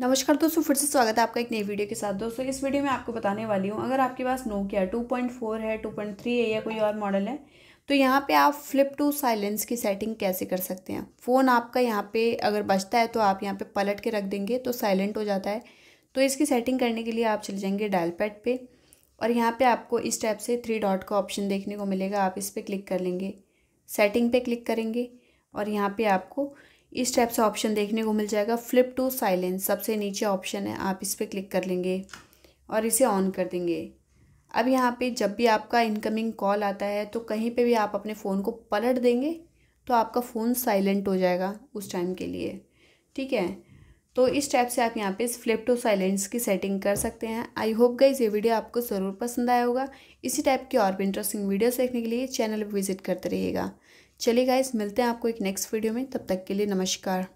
नमस्कार दोस्तों फिर से स्वागत है आपका एक नई वीडियो के साथ दोस्तों इस वीडियो में आपको बताने वाली हूँ अगर आपके पास नोकिया 2.4 है 2.3 है या कोई और मॉडल है तो यहाँ पे आप फ्लिप टू साइलेंस की सेटिंग कैसे कर सकते हैं फ़ोन आपका यहाँ पे अगर बचता है तो आप यहाँ पे पलट के रख देंगे तो साइलेंट हो जाता है तो इसकी सेटिंग करने के लिए आप चले जाएंगे डायल पैड पर और यहाँ पर आपको इस टाइप से थ्री डॉट का ऑप्शन देखने को मिलेगा आप इस पर क्लिक कर लेंगे सेटिंग पे क्लिक करेंगे और यहाँ पर आपको इस टाइप से ऑप्शन देखने को मिल जाएगा फ्लिप टू साइलेंस सबसे नीचे ऑप्शन है आप इस पर क्लिक कर लेंगे और इसे ऑन कर देंगे अब यहाँ पे जब भी आपका इनकमिंग कॉल आता है तो कहीं पे भी आप अपने फ़ोन को पलट देंगे तो आपका फ़ोन साइलेंट हो जाएगा उस टाइम के लिए ठीक है तो इस टाइप से आप यहाँ पे इस फ्लिप टू साइलेंस की सेटिंग कर सकते हैं आई होप गई ये वीडियो आपको ज़रूर पसंद आया होगा इसी टाइप की और भी इंटरेस्टिंग वीडियोस देखने के लिए चैनल विजिट करते रहिएगा चलिए गाइस मिलते हैं आपको एक नेक्स्ट वीडियो में तब तक के लिए नमस्कार